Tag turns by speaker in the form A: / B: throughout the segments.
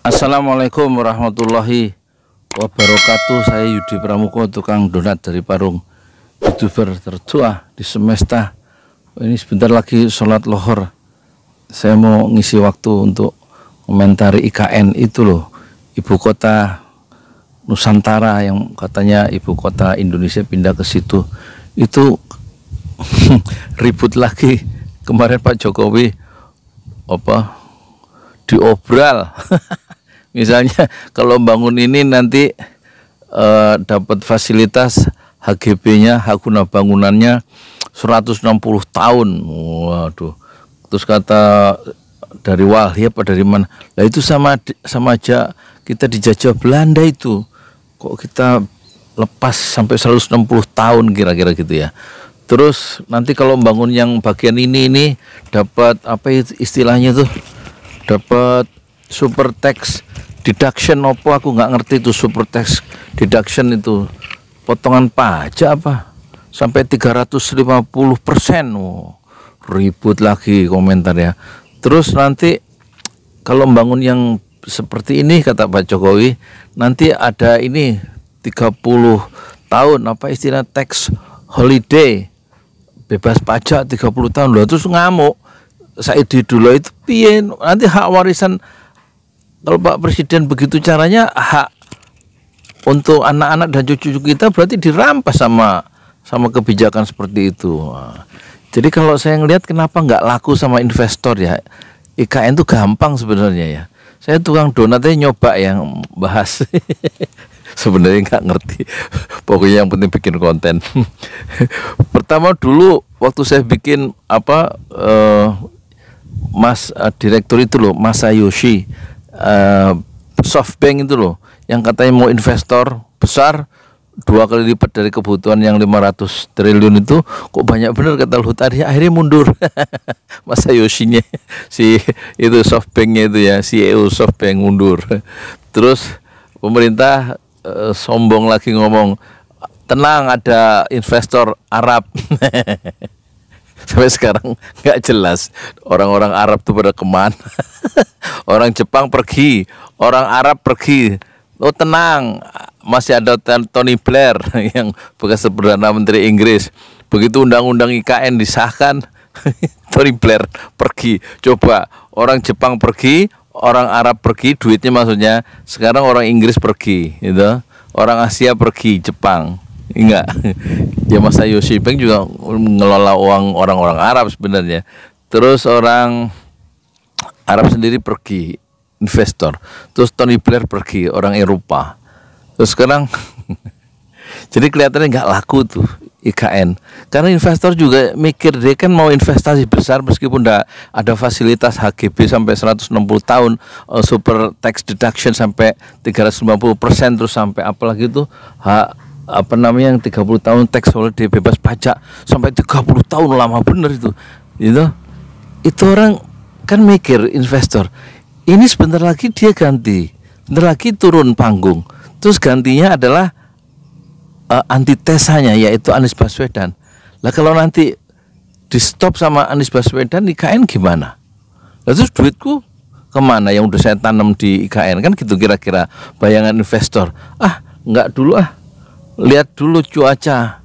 A: Assalamualaikum warahmatullahi wabarakatuh Saya Yudi Pramuko, tukang donat dari Parung Youtuber tertua di semesta Ini sebentar lagi sholat lohor Saya mau ngisi waktu untuk komentari IKN itu loh Ibu kota Nusantara yang katanya ibu kota Indonesia pindah ke situ Itu ribut lagi Kemarin Pak Jokowi apa diobral Misalnya kalau bangun ini nanti e, dapat fasilitas HGB-nya, hak guna bangunannya 160 tahun. Waduh. Terus kata dari wali apa dari mana? Lah itu sama sama aja kita dijajah Belanda itu. Kok kita lepas sampai 160 tahun kira-kira gitu ya. Terus nanti kalau bangun yang bagian ini ini dapat apa istilahnya tuh? Dapat super tax deduction opo aku nggak ngerti itu super tax deduction itu potongan pajak apa sampai 350 persen oh, ribut lagi komentar ya terus nanti kalau membangun yang seperti ini kata Pak Jokowi nanti ada ini 30 tahun apa istilah tax holiday bebas pajak 30 tahun loh terus ngamuk saya di dulu itu piye nanti hak warisan kalau Pak Presiden begitu caranya hak untuk anak-anak dan cucu-cucu kita berarti dirampas sama sama kebijakan seperti itu. Ah. Jadi kalau saya ngelihat kenapa nggak laku sama investor ya IKN itu gampang sebenarnya ya. Saya tukang donatnya nyoba yang bahas sebenarnya nggak ngerti. Pokoknya yang penting bikin konten. Pertama dulu waktu saya bikin apa uh, Mas uh, Direktur itu loh Masayoshi uh, softbank itu loh yang katanya mau investor besar dua kali lipat dari kebutuhan yang 500 triliun itu kok banyak bener kata Luhut akhirnya, akhirnya mundur masa Yoshinya si itu softbanknya itu ya CEO softbank mundur terus pemerintah e, sombong lagi ngomong tenang ada investor Arab sampai sekarang nggak jelas orang-orang Arab tuh pada kemana orang Jepang pergi, orang Arab pergi. Oh tenang, masih ada Tony Blair yang bekas perdana menteri Inggris. Begitu undang-undang IKN disahkan, Tony Blair pergi. Coba orang Jepang pergi, orang Arab pergi, duitnya maksudnya sekarang orang Inggris pergi, gitu. Orang Asia pergi, Jepang enggak ya masa Yoshi Peng juga ngelola uang orang-orang Arab sebenarnya terus orang Arab sendiri pergi investor terus Tony Blair pergi orang Eropa terus sekarang jadi kelihatannya nggak laku tuh IKN karena investor juga mikir dia kan mau investasi besar meskipun nggak ada fasilitas HGB sampai 160 tahun eh, super tax deduction sampai 350 persen terus sampai apalagi itu hak apa namanya yang 30 tahun tax holiday bebas pajak sampai 30 tahun lama bener itu itu itu orang kan mikir investor ini sebentar lagi dia ganti sebentar lagi turun panggung terus gantinya adalah uh, antitesanya yaitu Anies Baswedan lah kalau nanti di stop sama Anies Baswedan IKN gimana lah terus duitku kemana yang udah saya tanam di IKN kan gitu kira-kira bayangan investor ah nggak dulu ah lihat dulu cuaca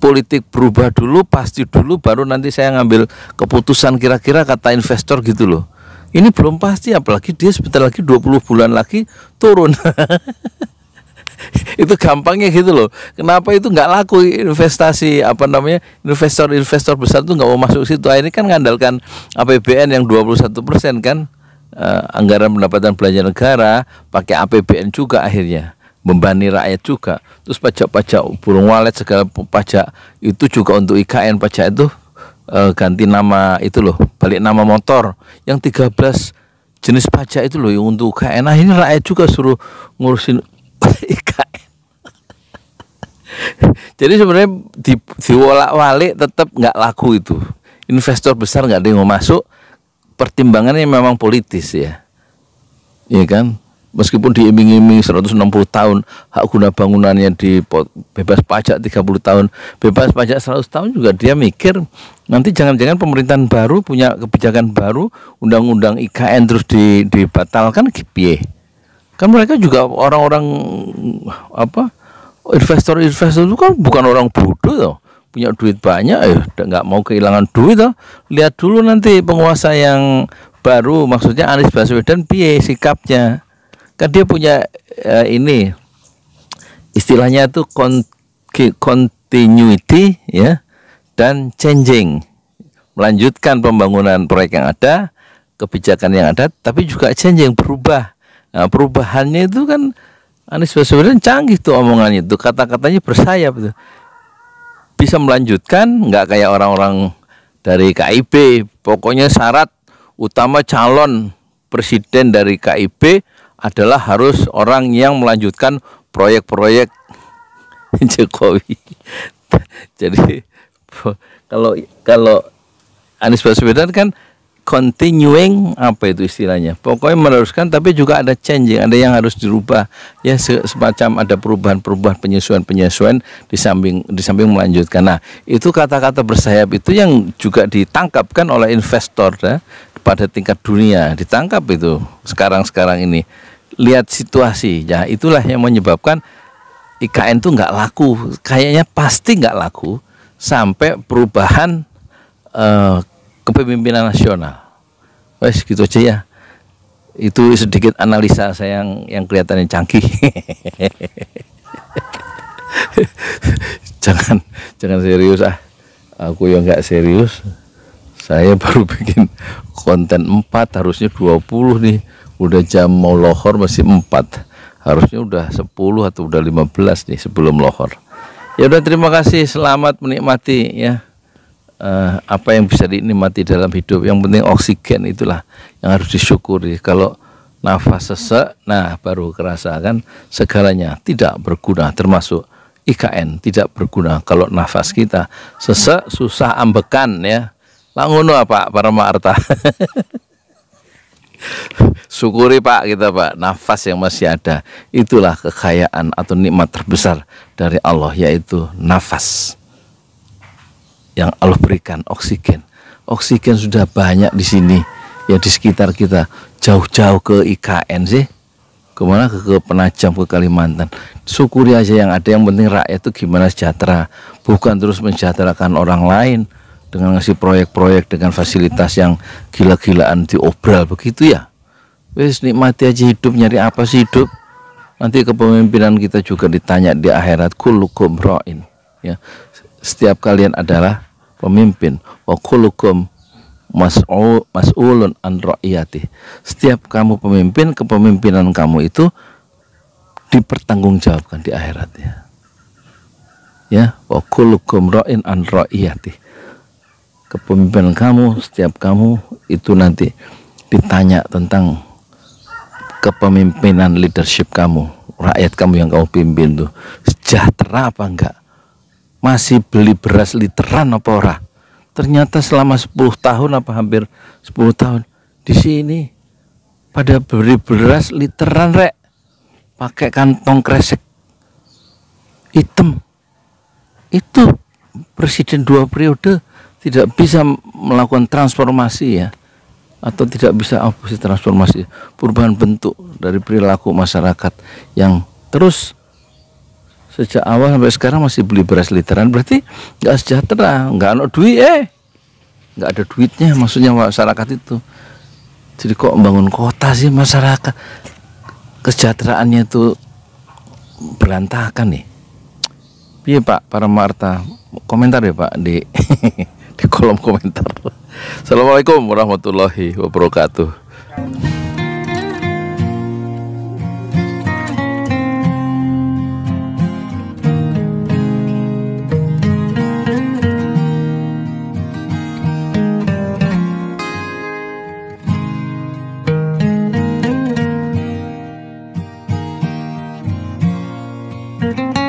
A: politik berubah dulu pasti dulu baru nanti saya ngambil keputusan kira-kira kata investor gitu loh ini belum pasti apalagi dia sebentar lagi 20 bulan lagi turun itu gampangnya gitu loh kenapa itu nggak laku investasi apa namanya investor-investor besar tuh nggak mau masuk situ Ini kan ngandalkan APBN yang 21 persen kan eh, anggaran pendapatan belanja negara pakai APBN juga akhirnya membani rakyat juga terus pajak-pajak burung walet segala pajak itu juga untuk IKN pajak itu e, ganti nama itu loh balik nama motor yang 13 jenis pajak itu loh yang untuk IKN nah ini rakyat juga suruh ngurusin IKN jadi sebenarnya di, diwolak-walik tetap nggak laku itu investor besar nggak ada yang mau masuk pertimbangannya memang politis ya iya kan meskipun diiming-iming 160 tahun hak guna bangunannya di bebas pajak 30 tahun bebas pajak 100 tahun juga dia mikir nanti jangan-jangan pemerintahan baru punya kebijakan baru undang-undang IKN terus di, dibatalkan piye kan mereka juga orang-orang apa investor-investor itu kan bukan orang bodoh loh punya duit banyak eh nggak mau kehilangan duit loh. lihat dulu nanti penguasa yang baru maksudnya Anies Baswedan piye sikapnya kan dia punya uh, ini istilahnya tuh continuity ya dan changing melanjutkan pembangunan proyek yang ada kebijakan yang ada tapi juga changing berubah nah, perubahannya itu kan Anies Baswedan canggih tuh omongannya itu kata-katanya bersayap tuh bisa melanjutkan nggak kayak orang-orang dari KIB pokoknya syarat utama calon presiden dari KIB adalah harus orang yang melanjutkan proyek-proyek Jokowi. Jadi kalau kalau Anies Baswedan kan continuing apa itu istilahnya pokoknya meneruskan tapi juga ada changing ada yang harus dirubah ya semacam ada perubahan-perubahan penyesuaian-penyesuaian di samping di samping melanjutkan nah itu kata-kata bersayap itu yang juga ditangkapkan oleh investor ya, pada tingkat dunia ditangkap itu sekarang-sekarang ini lihat situasi. Ya, itulah yang menyebabkan IKN tuh nggak laku. Kayaknya pasti nggak laku sampai perubahan eh, kepemimpinan nasional. Wes gitu aja ya. Itu sedikit analisa saya yang yang kelihatannya canggih. jangan jangan serius ah. Aku yang nggak serius. Saya baru bikin konten 4 harusnya 20 nih udah jam mau lohor masih empat harusnya udah sepuluh atau udah lima belas nih sebelum lohor ya udah terima kasih selamat menikmati ya uh, apa yang bisa dinikmati dalam hidup yang penting oksigen itulah yang harus disyukuri kalau nafas sesak nah baru kerasa kan segalanya tidak berguna termasuk IKN tidak berguna kalau nafas kita sesak susah ambekan ya langono apa para ma'arta syukuri Pak kita Pak nafas yang masih ada itulah kekayaan atau nikmat terbesar dari Allah yaitu nafas yang Allah berikan oksigen oksigen sudah banyak di sini ya di sekitar kita jauh-jauh ke IKN sih kemana ke, ke Penajam ke Kalimantan syukuri aja yang ada yang penting rakyat itu gimana sejahtera bukan terus mensejahterakan orang lain dengan ngasih proyek-proyek dengan fasilitas yang gila-gilaan obral begitu ya wes nikmati aja hidup nyari apa sih hidup nanti kepemimpinan kita juga ditanya di akhirat kulukum roin ya setiap kalian adalah pemimpin wa kulukum mas'ulun an ro'iyati setiap kamu pemimpin kepemimpinan kamu itu dipertanggungjawabkan di akhirat ya ya wa kulukum ro'in an ro'iyati kepemimpinan kamu, setiap kamu itu nanti ditanya tentang kepemimpinan leadership kamu, rakyat kamu yang kamu pimpin tuh sejahtera apa enggak? Masih beli beras literan apa ora? Ternyata selama 10 tahun apa hampir 10 tahun di sini pada beli beras literan rek pakai kantong kresek hitam itu presiden dua periode tidak bisa melakukan transformasi ya atau tidak bisa opsi transformasi perubahan bentuk dari perilaku masyarakat yang terus sejak awal sampai sekarang masih beli beras literan berarti nggak sejahtera nggak ada duit eh nggak ada duitnya maksudnya masyarakat itu jadi kok membangun kota sih masyarakat kesejahteraannya itu berantakan nih iya pak para Marta komentar ya pak di di kolom komentar. Assalamualaikum warahmatullahi wabarakatuh. thank you